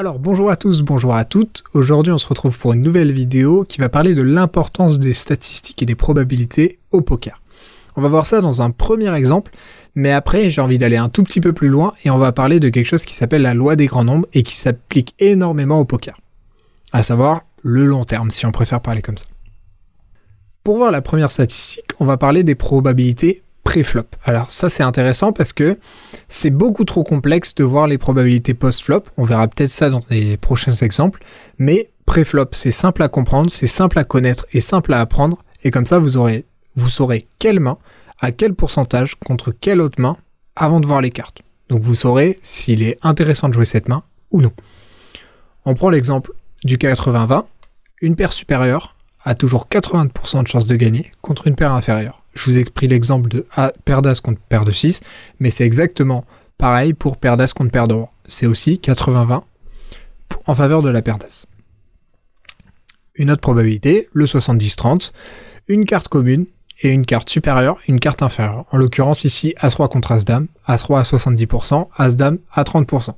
Alors bonjour à tous, bonjour à toutes. Aujourd'hui on se retrouve pour une nouvelle vidéo qui va parler de l'importance des statistiques et des probabilités au poker. On va voir ça dans un premier exemple, mais après j'ai envie d'aller un tout petit peu plus loin et on va parler de quelque chose qui s'appelle la loi des grands nombres et qui s'applique énormément au poker. À savoir le long terme si on préfère parler comme ça. Pour voir la première statistique, on va parler des probabilités pré-flop. Alors ça c'est intéressant parce que c'est beaucoup trop complexe de voir les probabilités post-flop. On verra peut-être ça dans les prochains exemples. Mais pré-flop, c'est simple à comprendre, c'est simple à connaître et simple à apprendre. Et comme ça vous aurez, vous saurez quelle main, à quel pourcentage, contre quelle autre main, avant de voir les cartes. Donc vous saurez s'il est intéressant de jouer cette main ou non. On prend l'exemple du 80-20. Une paire supérieure a toujours 80% de chances de gagner contre une paire inférieure je vous ai pris l'exemple de Perdas contre de 6, mais c'est exactement pareil pour Perdas contre Père C'est aussi 80-20 en faveur de la Perdas. Une autre probabilité, le 70-30, une carte commune et une carte supérieure, une carte inférieure. En l'occurrence ici, a 3 contre As-Dame, 3 à 70%, As-Dame à 30%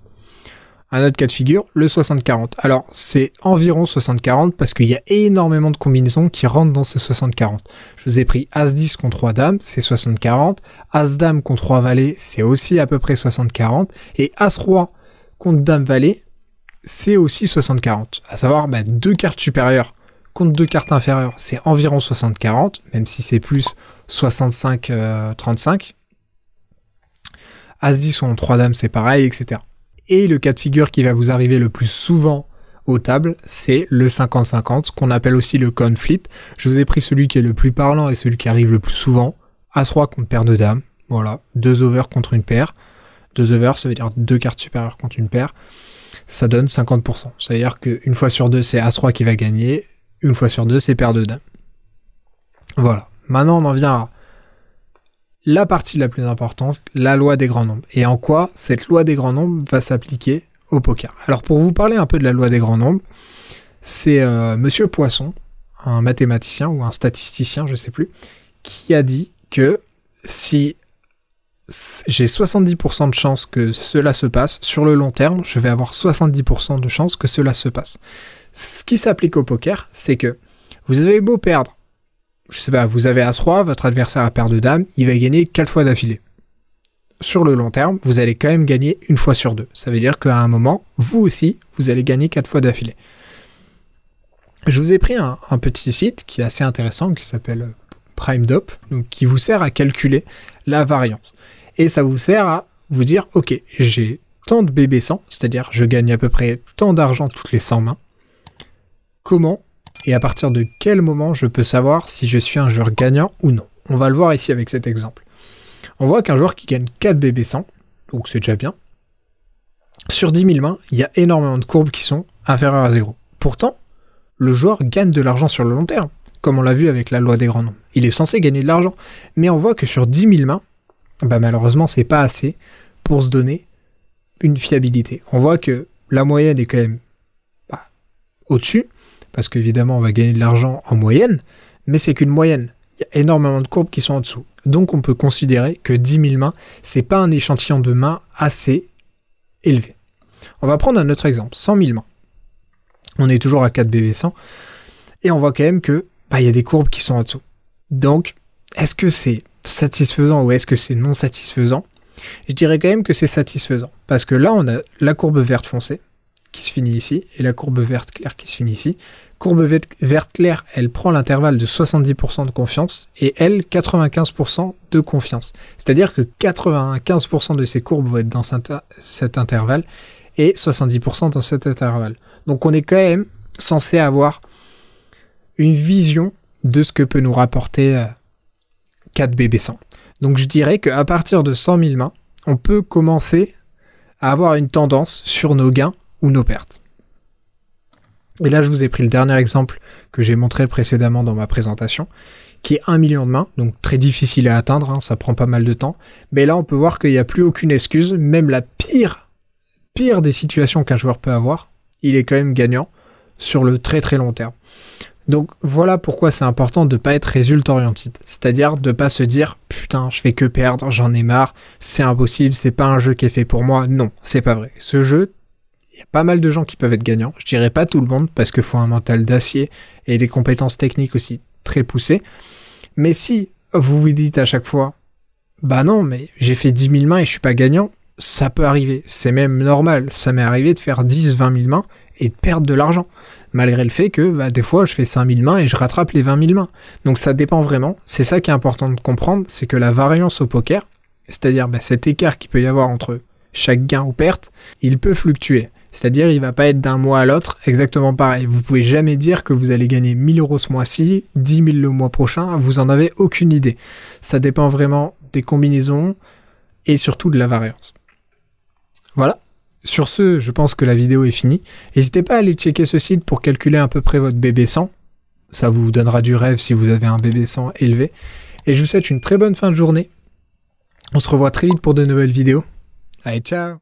un autre cas de figure, le 60-40. Alors, c'est environ 60-40 parce qu'il y a énormément de combinaisons qui rentrent dans ce 60-40. Je vous ai pris As-10 contre 3 dames, c'est 60-40. As-dame contre 3 valets, c'est aussi à peu près 60-40. Et As-roi contre dame-valet, c'est aussi 60-40. À savoir, bah, deux cartes supérieures contre deux cartes inférieures, c'est environ 60-40, même si c'est plus 65-35. Euh, As-10 contre 3 dames, c'est pareil, etc. Et le cas de figure qui va vous arriver le plus souvent aux tables, c'est le 50-50, qu'on appelle aussi le con flip. Je vous ai pris celui qui est le plus parlant et celui qui arrive le plus souvent. As-3 contre paire de dames, voilà. Deux overs contre une paire. Deux overs, ça veut dire deux cartes supérieures contre une paire. Ça donne 50%. cest à dire qu'une fois sur deux, c'est As-3 qui va gagner. Une fois sur deux, c'est paire de dames. Voilà. Maintenant, on en vient à la partie la plus importante, la loi des grands nombres. Et en quoi cette loi des grands nombres va s'appliquer au poker. Alors pour vous parler un peu de la loi des grands nombres, c'est euh, Monsieur Poisson, un mathématicien ou un statisticien, je ne sais plus, qui a dit que si j'ai 70% de chance que cela se passe, sur le long terme, je vais avoir 70% de chance que cela se passe. Ce qui s'applique au poker, c'est que vous avez beau perdre je sais pas, vous avez as 3 votre adversaire a paire de dames, il va gagner 4 fois d'affilée. Sur le long terme, vous allez quand même gagner une fois sur deux. Ça veut dire qu'à un moment, vous aussi, vous allez gagner 4 fois d'affilée. Je vous ai pris un, petit site qui est assez intéressant, qui s'appelle Prime donc qui vous sert à calculer la variance. Et ça vous sert à vous dire, ok, j'ai tant de BB100, c'est-à-dire je gagne à peu près tant d'argent toutes les 100 mains. Comment et à partir de quel moment je peux savoir si je suis un joueur gagnant ou non. On va le voir ici avec cet exemple. On voit qu'un joueur qui gagne 4 BB 100, donc c'est déjà bien, sur 10 000 mains, il y a énormément de courbes qui sont inférieures à 0. Pourtant, le joueur gagne de l'argent sur le long terme, comme on l'a vu avec la loi des grands nombres. Il est censé gagner de l'argent, mais on voit que sur 10 000 mains, bah malheureusement, c'est pas assez pour se donner une fiabilité. On voit que la moyenne est quand même bah, au-dessus, parce qu'évidemment on va gagner de l'argent en moyenne, mais c'est qu'une moyenne. Il y a énormément de courbes qui sont en dessous. Donc on peut considérer que 10 000 mains, c'est pas un échantillon de mains assez élevé. On va prendre un autre exemple, 100 000 mains. On est toujours à 4 bb 100 et on voit quand même que bah, il y a des courbes qui sont en dessous. Donc, est-ce que c'est satisfaisant ou est-ce que c'est non satisfaisant Je dirais quand même que c'est satisfaisant, parce que là on a la courbe verte foncée, qui se finit ici et la courbe verte claire qui se finit ici. Courbe verte claire, elle prend l'intervalle de 70% de confiance et elle, 95% de confiance. C'est-à-dire que 95% de ces courbes vont être dans cet intervalle et 70% dans cet intervalle. Donc on est quand même censé avoir une vision de ce que peut nous rapporter 4 bb 100. Donc je dirais qu'à partir de 100 000 mains, on peut commencer à avoir une tendance sur nos gains nos pertes. Et là, je vous ai pris le dernier exemple que j'ai montré précédemment dans ma présentation, qui est un million de mains, donc très difficile à atteindre, hein, ça prend pas mal de temps. Mais là, on peut voir qu'il n'y a plus aucune excuse, même la pire, pire des situations qu'un joueur peut avoir, il est quand même gagnant sur le très très long terme. Donc voilà pourquoi c'est important de ne pas être résultat orienté, c'est-à-dire de ne pas se dire putain je fais que perdre, j'en ai marre, c'est impossible, c'est pas un jeu qui est fait pour moi. Non, c'est pas vrai. Ce jeu, y a pas mal de gens qui peuvent être gagnants. Je dirais pas tout le monde parce qu'il faut un mental d'acier et des compétences techniques aussi très poussées. Mais si vous vous dites à chaque fois, bah non, mais j'ai fait 10 000 mains et je suis pas gagnant, ça peut arriver. C'est même normal. Ça m'est arrivé de faire 10, 20 000 mains et de perdre de l'argent. Malgré le fait que bah, des fois je fais 5000 mains et je rattrape les 20 000 mains. Donc ça dépend vraiment. C'est ça qui est important de comprendre, c'est que la variance au poker, c'est-à-dire bah, cet écart qu'il peut y avoir entre chaque gain ou perte, il peut fluctuer. C'est-à-dire, il va pas être d'un mois à l'autre exactement pareil. Vous pouvez jamais dire que vous allez gagner 1000 euros ce mois-ci, 10 000 le mois prochain, vous en avez aucune idée. Ça dépend vraiment des combinaisons et surtout de la variance. Voilà. Sur ce, je pense que la vidéo est finie. N'hésitez pas à aller checker ce site pour calculer à peu près votre bébé 100. Ça vous donnera du rêve si vous avez un bébé 100 élevé. Et je vous souhaite une très bonne fin de journée. On se revoit très vite pour de nouvelles vidéos. Allez, ciao